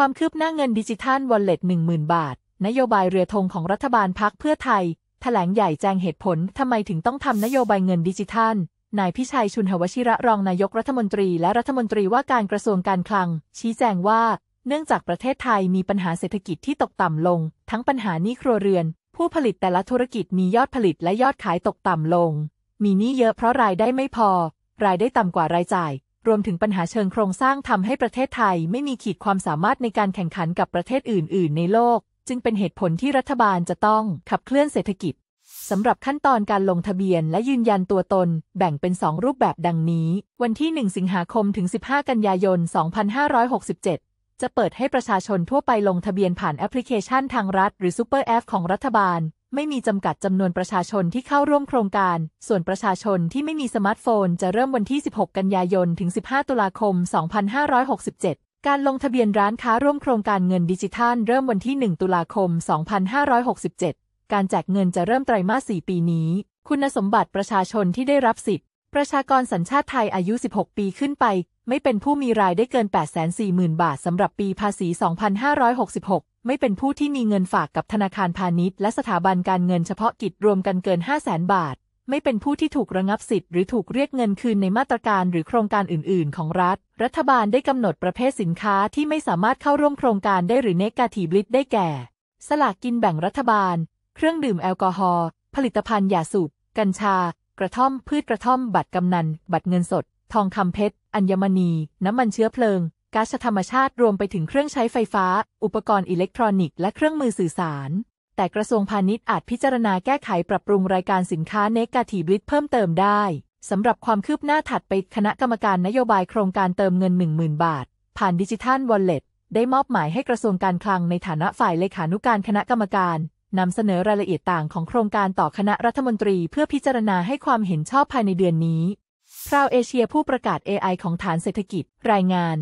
ความคืบหน้าเงินดิจิทัลวอลเล็ต 10,000 บาท นโยบายเรือธงของรัฐบาลพักเพื่อไทย แถลงใหญ่แจ้งเหตุผลทำไมถึงต้องทำนโยบายเงินดิจิทัลนายพิชัยชุนหวชิระรองนายกรัฐมนตรีและรัฐมนตรีว่าการกระทรวงการคลัง ชี้แจงว่า เนื่องจากประเทศไทยมีปัญหาเศรษฐกิจที่ตกต่ำลง ทั้งปัญหานี้ครัวเรือน ผู้ผลิตแต่ละธุรกิจมียอดผลิตและยอดขายตกต่ำลง มีหนี้เยอะเพราะรายได้ไม่พอ รายได้ต่ำกว่ารายจ่ายรวมถึงปัญหาเชิงโครงสร้างทำให้ประเทศไทย ไม่มีขีดความสามารถในการแข่งขันกับประเทศอื่น ๆ ในโลก จึงเป็นเหตุผลที่รัฐบาลจะต้องขับเคลื่อนเศรษฐกิจสำหรับขั้นตอนการลงทะเบียนและยืนยันตัวตน แบ่งเป็น 2 รูปแบบดังนี้วันที่ 1 สิงหาคมถึง 15 กันยายน 2567 จะเปิดให้ประชาชนทั่วไปลงทะเบียนผ่านแอปพลิเคชันทางรัฐ หรือซูเปอร์แอฟของรัฐบาลไม่มีจำกัดจำนวนประชาชนที่เข้าร่วมโครงการ ส่วนประชาชนที่ไม่มีสมาร์ทโฟนจะเริ่มวันที่ 16 กันยายน ถึง 15 ตุลาคม 2567 การลงทะเบียนร้านค้าร่วมโครงการเงินดิจิทัล เริ่มวันที่ 1 ตุลาคม 2567 การแจกเงินจะเริ่มไตรมาส 4 ปีนี้ คุณสมบัติประชาชนที่ได้รับสิทธิ์ ประชากรสัญชาติไทยอายุ 16 ปีขึ้นไป ไม่เป็นผู้มีรายได้เกิน 840,000 บาทสำหรับปีภาษี 2566ไม่เป็นผู้ที่มีเงินฝากกับธนาคารพาณิชย์ และสถาบันการเงินเฉพาะกิจรวมกันเกิน 5 0 0แสนบาท ไม่เป็นผู้ที่ถูกระงับสิทธิ์หรือถูกเรียกเงินคืนในมาตรการหรือโครงการอื่น ๆ ของรัฐ รัฐบาลได้กำหนดประเภทสินค้าที่ไม่สามารถเข้าร่วมโครงการได้หรือเนกาทีบลิตได้แก่ สลากกินแบ่งรัฐบาล เครื่องดื่มแอลกอฮอล์ ผลิตภัณฑ์ยาสูบกัญชา กระท่อม พืชกระท่อม บัตรกำนัน บัตรเงินสด ทองคำเพชร อัญมณี น้ำมันเชื้อเพลิงก๊าซธรรมชาติ รวมไปถึงเครื่องใช้ไฟฟ้า อุปกรณ์อิเล็กทรอนิกส์และเครื่องมือสื่อสาร แต่กระทรวงพาณิชย์อาจพิจารณาแก้ไขปรับปรุงรายการสินค้าเนกาทีบลิทเพิ่มเติมได้สำหรับความคืบหน้าถัดไปคณะกรรมการนโยบายโครงการเติมเงิน 10,000บาท ผ่านดิจิทัลวอลเล็ตได้มอบหมายให้กระทรวงการคลังในฐานะฝ่ายเลขานุการคณะกรรมการนำเสนอรายละเอียดต่างของโครงการต่อคณะรัฐมนตรีเพื่อพิจารณาให้ความเห็นชอบภายในเดือนนี้พราวเอเชียผู้ประกาศ AI ของฐานเศรษฐกิจรายงาน